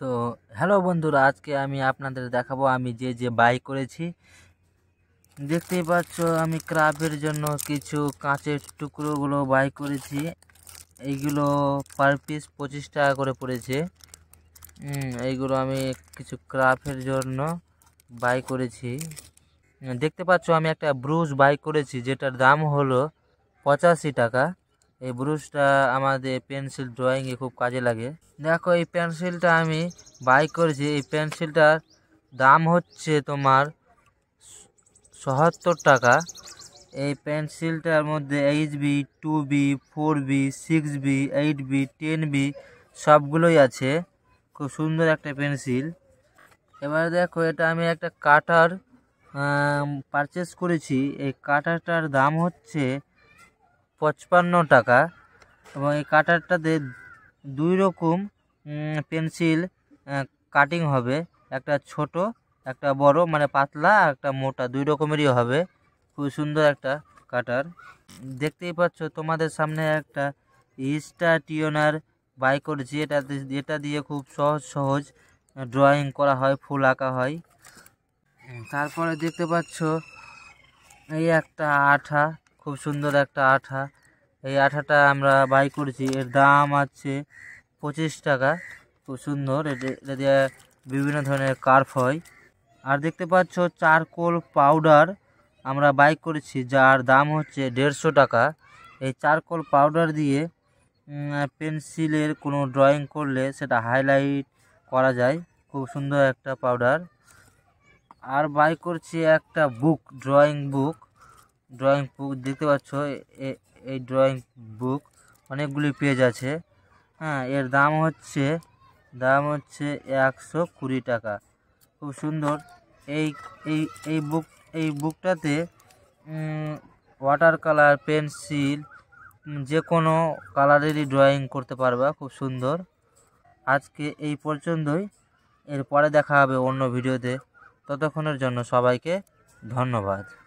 তো হ্যালো বন্ধুরা আজকে আমি আপনাদের দেখাবো আমি যে যে বাই করেছি দেখতেই পাচ্ছ আমি ক্রাফের জন্য কিছু কাঁচের টুকরোগুলো বাই করেছি এইগুলো পার পিস পঁচিশ টাকা করে পড়েছে এইগুলো আমি কিছু ক্রাফের জন্য বাই করেছি দেখতে পাচ্ছ আমি একটা ব্রুজ বাই করেছি যেটার দাম হলো পঁচাশি টাকা এই ব্রুশটা আমাদের পেন্সিল ড্রয়িংয়ে খুব কাজে লাগে দেখো এই পেন্সিলটা আমি বাই করেছি এই পেন্সিলটার দাম হচ্ছে তোমার সহাত্তর টাকা এই পেন্সিলটার মধ্যে H B two B four B six B eight B ten B সবগুলোই আছে খুব সুন্দর একটা পেন্সিল এবার দেখো এটা আমি একটা কাটার পারচেস করেছি এই কাটারটার দাম হচ্ছে পঁচপান্ন টাকা এবং এই কাটারটাতে দুই রকম পেন্সিল কাটিং হবে একটা ছোট একটা বড় মানে পাতলা একটা মোটা দুই রকমেরই হবে খুব সুন্দর একটা কাটার দেখতেই পাচ্ছ তোমাদের সামনে একটা ইস্টা টিওনার বাই করেছি এটা এটা দিয়ে খুব সহজ সহজ ড্রয়িং করা হয় ফুল আঁকা হয় তারপরে দেখতে পাচ্ছ এই একটা আঠা খুব সুন্দর একটা আঠা এই আঠাটা আমরা বাই করেছি এর দাম আছে পঁচিশ টাকা খুব সুন্দর এটা দিয়ে বিভিন্ন ধরনের কার্ফ হয় আর দেখতে পাচ্ছ চারকোল পাউডার আমরা বাই করেছি যার দাম হচ্ছে দেড়শো টাকা এই চারকোল পাউডার দিয়ে পেন্সিলের কোনো ড্রয়িং করলে সেটা হাইলাইট করা যায় খুব সুন্দর একটা পাউডার আর বাই করছি একটা বুক ড্রয়িং বুক ড্রয়িং বুক দেখতে পাচ্ছ এই ড্রয়িং বুক অনেকগুলি পেজ আছে হ্যাঁ এর দাম হচ্ছে দাম হচ্ছে একশো কুড়ি টাকা খুব সুন্দর এই এই এই বুক এই বুকটাতে ওয়াটার কালার পেন্সিল যে কোনো কালারেরই ড্রয়িং করতে পারবা খুব সুন্দর আজকে এই পর্যন্তই এরপরে দেখা হবে অন্য ভিডিওতে ততক্ষণের জন্য সবাইকে ধন্যবাদ